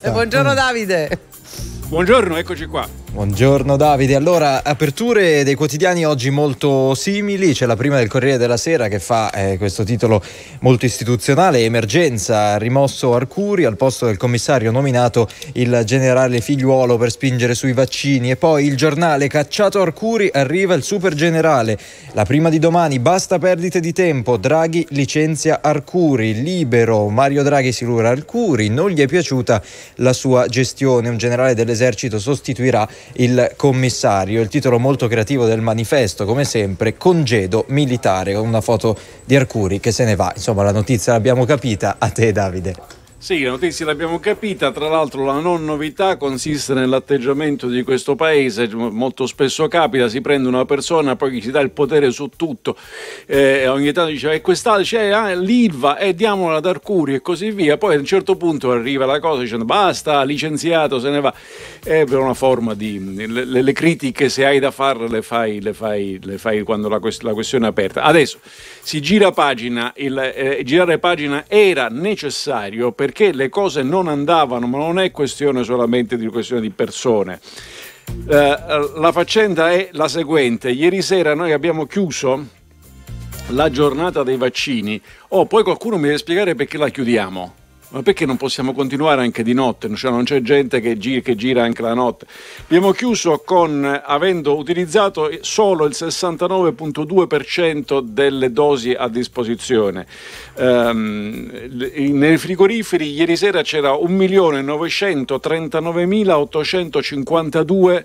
Eh, buongiorno mm. Davide. Buongiorno, eccoci qua. Buongiorno Davide, allora aperture dei quotidiani oggi molto simili, c'è la prima del Corriere della Sera che fa eh, questo titolo molto istituzionale, emergenza, rimosso Arcuri al posto del commissario nominato il generale figliuolo per spingere sui vaccini e poi il giornale cacciato Arcuri arriva il super generale, la prima di domani basta perdite di tempo, Draghi licenzia Arcuri, libero, Mario Draghi si lura Arcuri, non gli è piaciuta la sua gestione, un generale dell'esercito sostituirà il commissario. Il titolo molto creativo del manifesto, come sempre, congedo militare, con una foto di Arcuri che se ne va. Insomma, la notizia l'abbiamo capita. A te Davide. Sì, la notizia l'abbiamo capita, tra l'altro la non novità consiste nell'atteggiamento di questo paese, molto spesso capita, si prende una persona, poi gli si dà il potere su tutto, eh, ogni tanto dice e quest'altro c'è eh, ah, l'ILVA e eh, diamola ad Arcuri e così via, poi a un certo punto arriva la cosa dicendo basta, licenziato, se ne va, è per una forma di... Le, le critiche se hai da farle le fai, le fai, le fai quando la, la, questione è aperta. Adesso si gira pagina, il, eh, girare pagina era necessario perché perché le cose non andavano, ma non è questione solamente di, questione di persone. Eh, la faccenda è la seguente, ieri sera noi abbiamo chiuso la giornata dei vaccini, oh poi qualcuno mi deve spiegare perché la chiudiamo ma perché non possiamo continuare anche di notte? Cioè, non c'è gente che gira, che gira, anche la notte. Abbiamo chiuso con, avendo utilizzato solo il 69,2% delle dosi a disposizione. Um, nei frigoriferi ieri sera c'era 1.939.852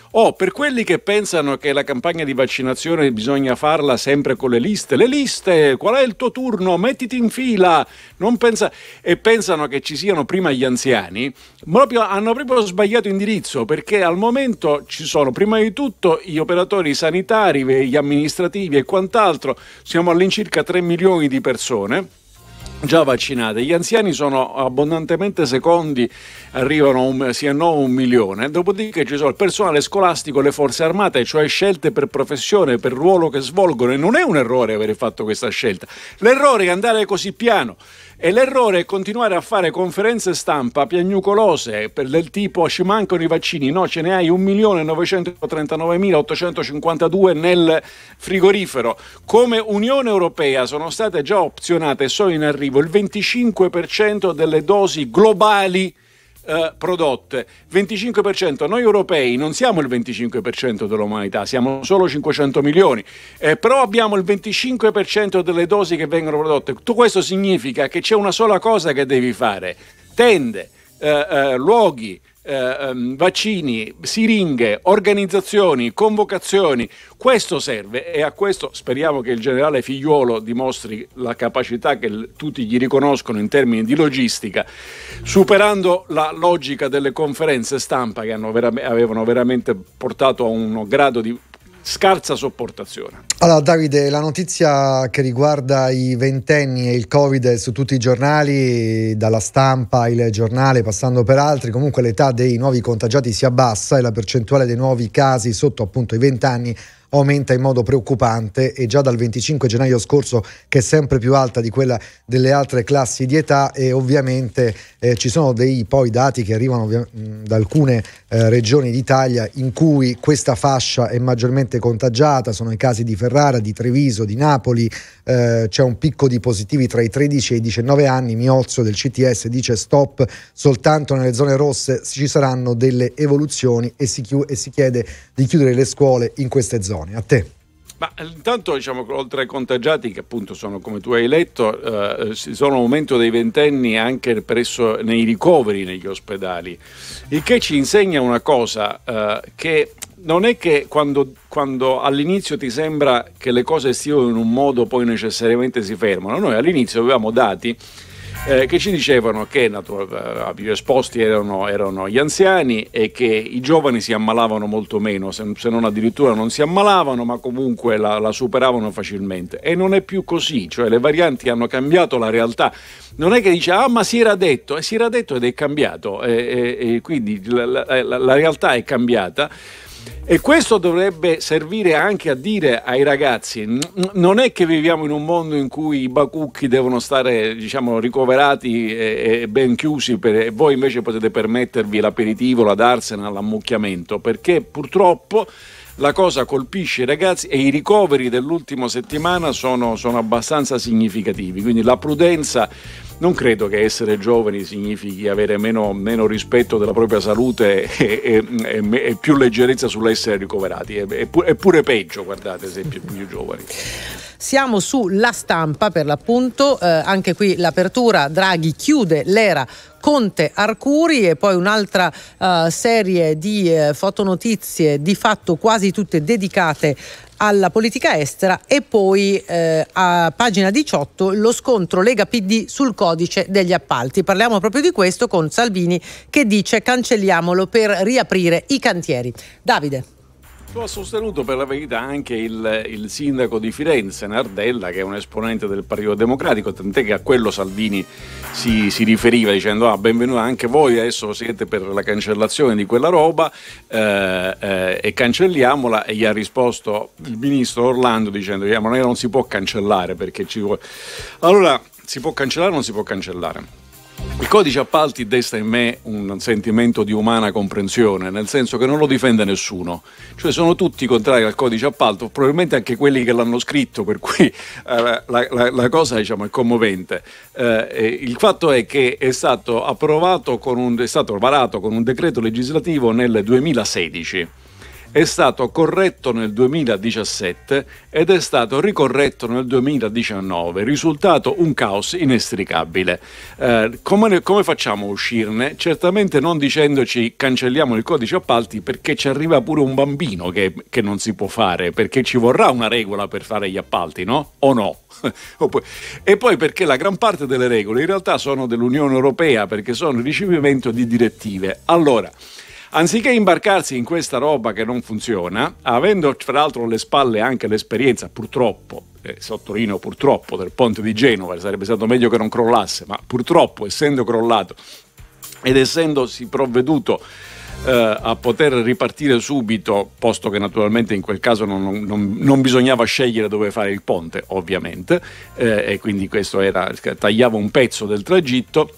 Oh, per quelli che pensano che la campagna di vaccinazione bisogna farla sempre con le liste, le liste, qual è il tuo turno? Mettiti in fila. Pensa... E pensano che ci siano prima gli anziani, proprio, hanno proprio sbagliato indirizzo perché al momento ci sono prima di tutto gli operatori sanitari, gli amministrativi e quant'altro. Siamo all'incirca 3 milioni di persone già vaccinate. Gli anziani sono abbondantemente secondi arrivano un, sia no un milione, dopodiché ci sono il personale scolastico e le forze armate, cioè scelte per professione, per ruolo che svolgono e non è un errore aver fatto questa scelta, l'errore è andare così piano. E l'errore è continuare a fare conferenze stampa piagnucolose per del tipo ci mancano i vaccini, no, ce ne hai 1.939.852 nel frigorifero. Come Unione Europea sono state già opzionate sono in arrivo il 25% delle dosi globali eh, prodotte. 25%, noi europei non siamo il 25% dell'umanità, siamo solo 500 milioni, eh, però abbiamo il 25% delle dosi che vengono prodotte. Tutto questo significa che c'è una sola cosa che devi fare, tende, eh, eh luoghi, eh, ehm, vaccini, siringhe, organizzazioni, convocazioni. Questo serve e a questo speriamo che il generale Figliuolo dimostri la capacità che tutti gli riconoscono in termini di logistica, superando la logica delle conferenze stampa che vera- avevano veramente portato a un grado di scarsa sopportazione. Allora Davide, la notizia che riguarda i ventenni e il Covid è su tutti i giornali, dalla stampa, il giornale, passando per altri, comunque l'età dei nuovi contagiati si abbassa e la percentuale dei nuovi casi sotto appunto i vent'anni aumenta in modo preoccupante e già dal 25 gennaio scorso che è sempre più alta di quella delle altre classi di età e ovviamente eh, ci sono dei poi dati che arrivano mh, mm, da alcune eh, regioni d'Italia in cui questa fascia è maggiormente contagiata, sono i casi di Ferrara, di Treviso, di Napoli, eh, c'è un picco di positivi tra i 13 e i 19 anni, Miozzo del CTS dice stop, soltanto nelle zone rosse ci saranno delle evoluzioni e si, chiude, e si chiede di chiudere le scuole in queste zone. Berlusconi. A te. Ma eh, intanto diciamo che oltre ai contagiati, che appunto sono come tu hai letto, eh, eh sono aumento dei ventenni anche presso, nei ricoveri negli ospedali, il che ci insegna una cosa, eh, che non è che quando, quando, all'inizio ti sembra che le cose stiano in un modo poi necessariamente si fermano, noi all'inizio avevamo dati eh, che ci dicevano che natural, eh, più esposti erano, erano, gli anziani e che i giovani si ammalavano molto meno, se, se non addirittura non si ammalavano, ma comunque la, la superavano facilmente. E non è più così, cioè le varianti hanno cambiato la realtà non è che dice ah ma si era detto e eh, si era detto ed è cambiato e, e, e quindi la, la, la realtà è cambiata e questo dovrebbe servire anche a dire ai ragazzi, n- non è che viviamo in un mondo in cui i bacucchi devono stare diciamo, ricoverati e, e ben chiusi per, e voi invece potete permettervi l'aperitivo, la darsena, l'ammucchiamento, perché purtroppo la cosa colpisce i ragazzi e i ricoveri dell'ultima settimana sono, sono abbastanza significativi, quindi la prudenza non credo che essere giovani significhi avere meno, meno rispetto della propria salute e, e, e, e più leggerezza sull'essere ricoverati, è, pu- pure peggio, guardate, se più, più giovani. Siamo sulla stampa per l'appunto, eh, anche qui l'apertura, Draghi chiude l'era Conte Arcuri e poi un'altra uh, serie di uh, fotonotizie di fatto quasi tutte dedicate alla politica estera e poi eh, a pagina 18 lo scontro Lega PD sul codice degli appalti. Parliamo proprio di questo con Salvini che dice cancelliamolo per riaprire i cantieri. Davide. Lo ha sostenuto per la verità anche il, il, sindaco di Firenze, Nardella, che è un esponente del Partito Democratico, tant'è che a quello Salvini si, si riferiva dicendo ah, benvenuto anche voi, adesso siete per la cancellazione di quella roba eh, eh, e cancelliamola e gli ha risposto il ministro Orlando dicendo diciamo, che yeah, non si può cancellare perché ci vuole... Allora si può cancellare o non si può cancellare? Il codice appalti desta in me un sentimento di umana comprensione, nel senso che non lo difende nessuno, cioè sono tutti contrari al codice appalto, probabilmente anche quelli che l'hanno scritto, per cui eh, la, la, la, cosa diciamo, è commovente. Eh, il fatto è che è stato, un, è stato varato con un decreto legislativo nel 2016 è stato corretto nel 2017 ed è stato ricorretto nel 2019, risultato un caos inestricabile. Eh, come, come, facciamo a uscirne? Certamente non dicendoci cancelliamo il codice appalti perché ci arriva pure un bambino che, che non si può fare, perché ci vorrà una regola per fare gli appalti, no? O no? e poi perché la gran parte delle regole in realtà sono dell'Unione Europea, perché sono il ricevimento di direttive. Allora, Anziché imbarcarsi in questa roba che non funziona, avendo tra l'altro alle spalle anche l'esperienza, purtroppo, eh, sottolineo purtroppo, del ponte di Genova, sarebbe stato meglio che non crollasse, ma purtroppo essendo crollato ed essendosi provveduto eh, a poter ripartire subito, posto che naturalmente in quel caso non, non, non bisognava scegliere dove fare il ponte, ovviamente, eh, e quindi questo era, tagliava un pezzo del tragitto,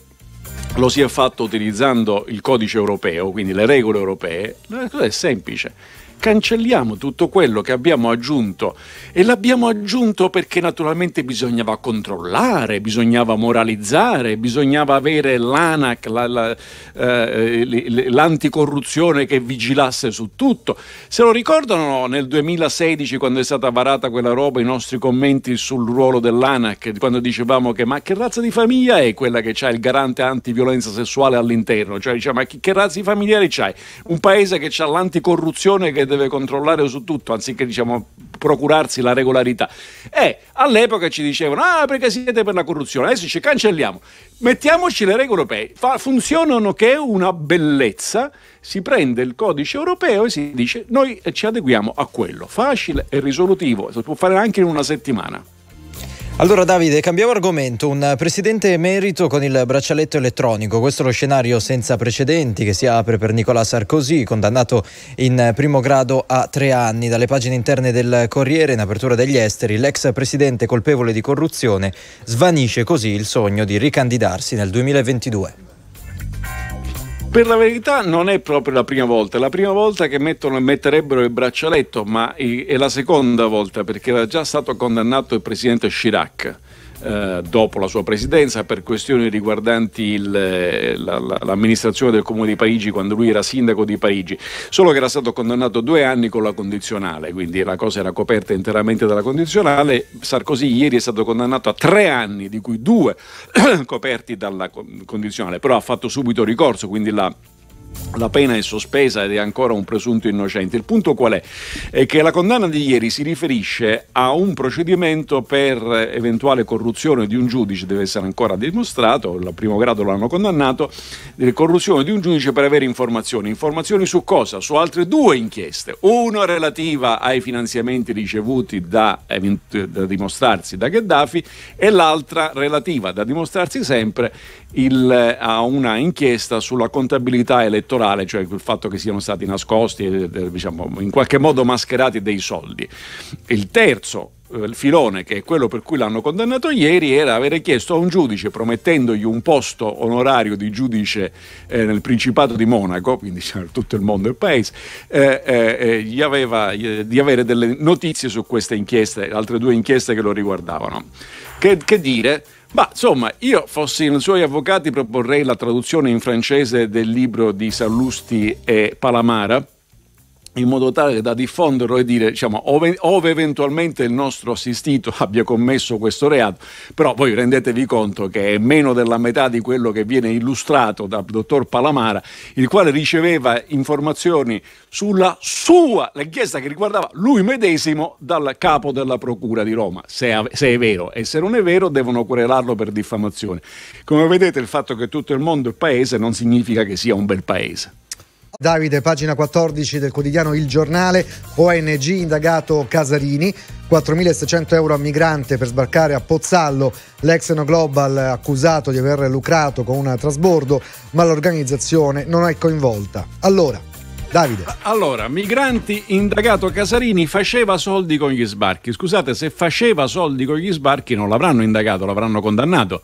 lo si è fatto utilizzando il codice europeo, quindi le regole europee, la cosa è semplice cancelliamo tutto quello che abbiamo aggiunto e l'abbiamo aggiunto perché naturalmente bisognava controllare, bisognava moralizzare, bisognava avere l'ANAC, la, la, eh, l'anticorruzione che vigilasse su tutto. Se lo ricordano nel 2016 quando è stata varata quella roba i nostri commenti sul ruolo dell'ANAC, quando dicevamo che ma che razza di famiglia è quella che ha il garante antiviolenza sessuale all'interno? Cioè diciamo ma che razza di familiari c'hai? Un paese che ha l'anticorruzione che deve controllare su tutto, anziché diciamo, procurarsi la regolarità. E eh, all'epoca ci dicevano, ah perché siete per la corruzione, adesso ci cancelliamo. Mettiamoci le regole europee, Fa, funzionano che è una bellezza, si prende il codice europeo e si dice noi ci adeguiamo a quello, facile e risolutivo, si può fare anche in una settimana. Allora Davide, cambiamo argomento. Un presidente emerito con il braccialetto elettronico. Questo è lo scenario senza precedenti che si apre per Nicolas Sarkozy, condannato in primo grado a tre anni. Dalle pagine interne del Corriere, in apertura degli esteri, l'ex presidente colpevole di corruzione svanisce così il sogno di ricandidarsi nel 2022. Per la verità non è proprio la prima volta, è la prima volta che mettono, metterebbero il braccialetto, ma è la seconda volta perché era già stato condannato il presidente Chirac eh, dopo la sua presidenza per questioni riguardanti il, eh, la, la, l'amministrazione del Comune di Parigi quando lui era sindaco di Parigi, solo che era stato condannato a due anni con la condizionale, quindi la cosa era coperta interamente dalla condizionale. Sarkozy ieri è stato condannato a tre anni, di cui due coperti dalla condizionale, però ha fatto subito ricorso, quindi la la pena è sospesa ed è ancora un presunto innocente. Il punto qual è? È che la condanna di ieri si riferisce a un procedimento per eventuale corruzione di un giudice, deve essere ancora dimostrato, al primo grado l'hanno condannato, corruzione di un giudice per avere informazioni. Informazioni su cosa? Su altre due inchieste, una relativa ai finanziamenti ricevuti da, da dimostrarsi da Gheddafi e l'altra relativa da dimostrarsi sempre il, eh, a una inchiesta sulla contabilità elettorale, cioè il fatto che siano stati nascosti, eh, eh, diciamo, in qualche modo mascherati dei soldi. Il terzo il filone, che è quello per cui l'hanno condannato ieri, era avere chiesto a un giudice, promettendogli un posto onorario di giudice eh, nel Principato di Monaco, quindi tutto il mondo e il paese, eh, eh, gli aveva, di avere delle notizie su queste inchieste, altre due inchieste che lo riguardavano. che, che dire? Ma insomma, io fossi nei suoi avvocati proporrei la traduzione in francese del libro di Sallusti e Palamara in modo tale da diffonderlo e dire, diciamo, ove, ove, eventualmente il nostro assistito abbia commesso questo reato, però voi rendetevi conto che è meno della metà di quello che viene illustrato dal dottor Palamara, il quale riceveva informazioni sulla sua richiesta che riguardava lui medesimo dal capo della Procura di Roma, se, se è vero, e se non è vero devono querelarlo per diffamazione. Come vedete il fatto che tutto il mondo è paese non significa che sia un bel paese. Davide, pagina 14 del quotidiano Il Giornale, ONG indagato Casarini, 4.600 euro a migrante per sbarcare a Pozzallo, l'ex Global accusato di aver lucrato con un trasbordo, ma l'organizzazione non è coinvolta. Allora, Davide. Allora, migranti indagato Casarini faceva soldi con gli sbarchi. Scusate, se faceva soldi con gli sbarchi non l'avranno indagato, l'avranno condannato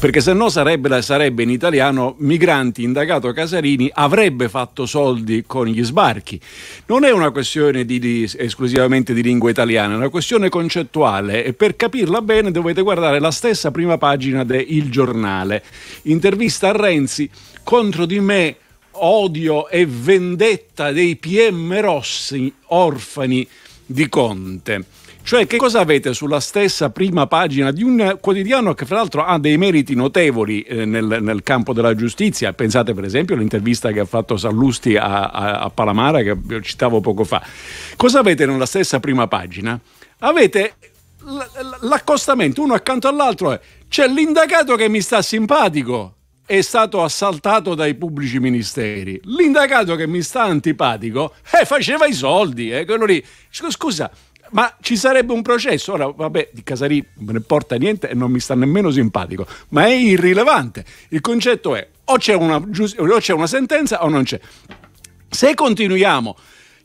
perché se no sarebbe, sarebbe, in italiano migranti indagato Casarini avrebbe fatto soldi con gli sbarchi. Non è una questione di, di, esclusivamente di lingua italiana, è una questione concettuale e per capirla bene dovete guardare la stessa prima pagina del Giornale. Intervista a Renzi contro di me odio e vendetta dei PM rossi orfani di Conte. Cioè che cosa avete sulla stessa prima pagina di un quotidiano che fra l'altro ha dei meriti notevoli eh, nel, nel, campo della giustizia? Pensate per esempio all'intervista che ha fatto Sallusti a, a, a Palamara che citavo poco fa. Cosa avete nella stessa prima pagina? Avete l'accostamento uno accanto all'altro. Eh. C'è l'indagato che mi sta simpatico è stato assaltato dai pubblici ministeri. L'indagato che mi sta antipatico eh, faceva i soldi, eh, quello lì. Scusa, ma ci sarebbe un processo. Ora, vabbè, di Casarì non ne porta niente e non mi sta nemmeno simpatico, ma è irrilevante. Il concetto è o c'è una, o c'è una sentenza o non c'è. Se continuiamo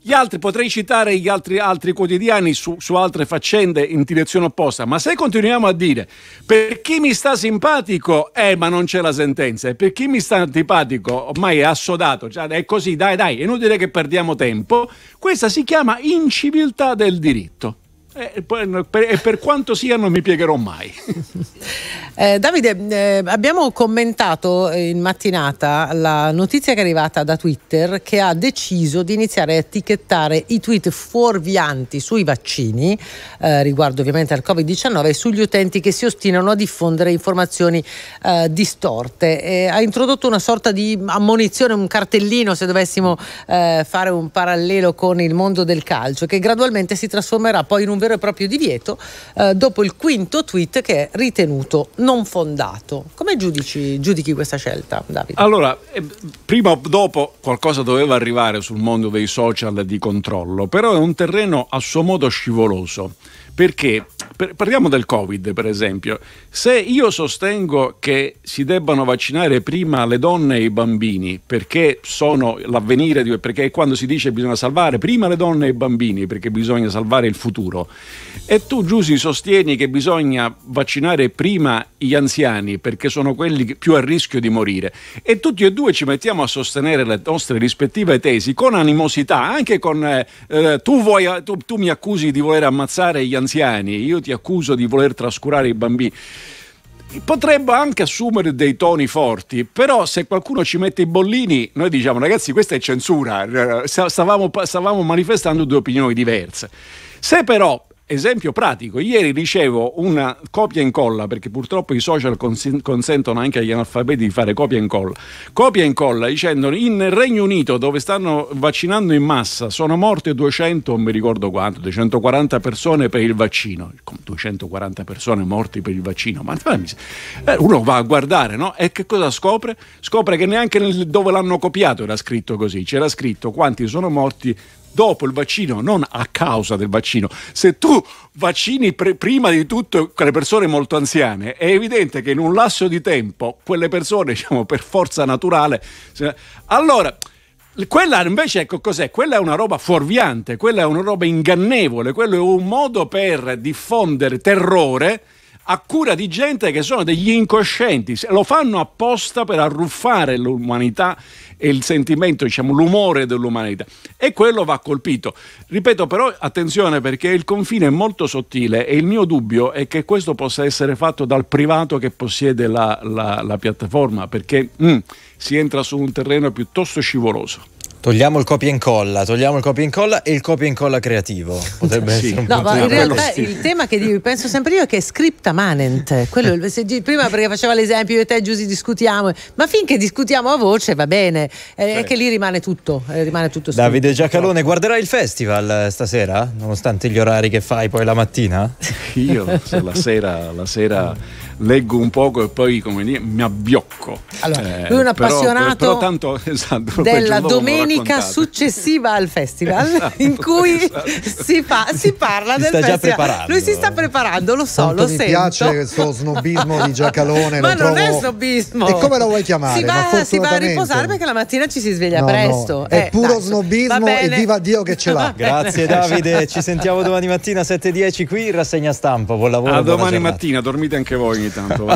gli altri, potrei citare gli altri, altri quotidiani su, su, altre faccende in direzione opposta, ma se continuiamo a dire per chi mi sta simpatico, eh, ma non c'è la sentenza, e per chi mi sta antipatico, ormai è assodato, cioè, è così, dai, dai, è inutile che perdiamo tempo, questa si chiama inciviltà del diritto. Eh, e per quanto siano mi piegherò mai. Eh, Davide, eh, abbiamo commentato in mattinata la notizia che è arrivata da Twitter che ha deciso di iniziare a etichettare i tweet fuorvianti sui vaccini eh, riguardo ovviamente al Covid-19 e sugli utenti che si ostinano a diffondere informazioni eh, distorte. ha introdotto una sorta di ammonizione, un cartellino se dovessimo eh, fare un parallelo con il mondo del calcio che gradualmente si trasformerà poi in un vero vero e proprio divieto eh, dopo il quinto tweet che è ritenuto non fondato. Come giudici, giudichi questa scelta, Davide? Allora, eh, prima o dopo qualcosa doveva arrivare sul mondo dei social di controllo, però è un terreno a suo modo scivoloso perché per, parliamo del Covid, per esempio. Se io sostengo che si debbano vaccinare prima le donne e i bambini, perché sono l'avvenire, di, perché quando si dice che bisogna salvare prima le donne e i bambini, perché bisogna salvare il futuro, e tu Giussi sostieni che bisogna vaccinare prima gli anziani, perché sono quelli più a rischio di morire, e tutti e due ci mettiamo a sostenere le nostre rispettive tesi con animosità, anche con eh, eh tu, vuoi, tu, tu mi accusi di voler ammazzare gli anziani, io io ti accuso di voler trascurare i bambini potrebbe anche assumere dei toni forti, però se qualcuno ci mette i bollini, noi diciamo ragazzi questa è censura, eh, stavamo, stavamo manifestando due opinioni diverse. Se però esempio pratico, ieri ricevo una copia e incolla, perché purtroppo i social cons- consentono anche agli analfabeti di fare copia e incolla, copia e incolla dicendo in Regno Unito dove stanno vaccinando in massa sono morte 200, non mi ricordo quanto, 240 persone per il vaccino, 240 persone morte per il vaccino, ma eh, uno va a guardare no? e che cosa scopre? Scopre che neanche dove l'hanno copiato era scritto così, c'era scritto quanti sono morti dopo il vaccino, non a causa del vaccino. Se tu vaccini pre- prima di tutto quelle persone molto anziane, è evidente che in un lasso di tempo quelle persone, diciamo, per forza naturale... Allora... Quella invece, ecco cos'è? Quella è una roba fuorviante, quella è una roba ingannevole, quello è un modo per diffondere terrore a cura di gente che sono degli incoscienti, lo fanno apposta per arruffare l'umanità e il sentimento, diciamo, l'umore dell'umanità. E quello va colpito. Ripeto però, attenzione perché il confine è molto sottile e il mio dubbio è che questo possa essere fatto dal privato che possiede la, la, la piattaforma, perché mm, si entra su un terreno piuttosto scivoloso. Togliamo il copia e incolla, togliamo il copia e incolla e il copia e incolla creativo. Potrebbe sì. essere un No, ma in realtà sì. il tema che penso sempre io è che è scripta manent. Quello eh. il, prima perché faceva l'esempio io e te Giussi discutiamo, ma finché discutiamo a voce va bene, eh, è sì. che lì rimane tutto, eh, rimane tutto Davide Giacalone guarderai il festival stasera, nonostante gli orari che fai poi la mattina? Io la sera, la sera mm leggo un poco e poi come dire, mi abbiocco. Allora, eh, lui è un appassionato però, però tanto, esatto, della domenica successiva al festival esatto, in cui esatto. si, fa, si, parla si del festival. Preparando. Lui si sta preparando, lo so, Tanto lo mi sento. Mi piace questo snobismo di Giacalone. Ma non trovo... è snobismo. E come lo vuoi chiamare? Si va, si va, a riposare perché la mattina ci si sveglia no, presto. No. È eh, puro dai, snobismo e viva Dio che ce l'ha. Grazie Davide, ci sentiamo domani mattina 7.10 qui in rassegna stampa. Buon lavoro. A domani mattina, dormite anche voi. middagen på.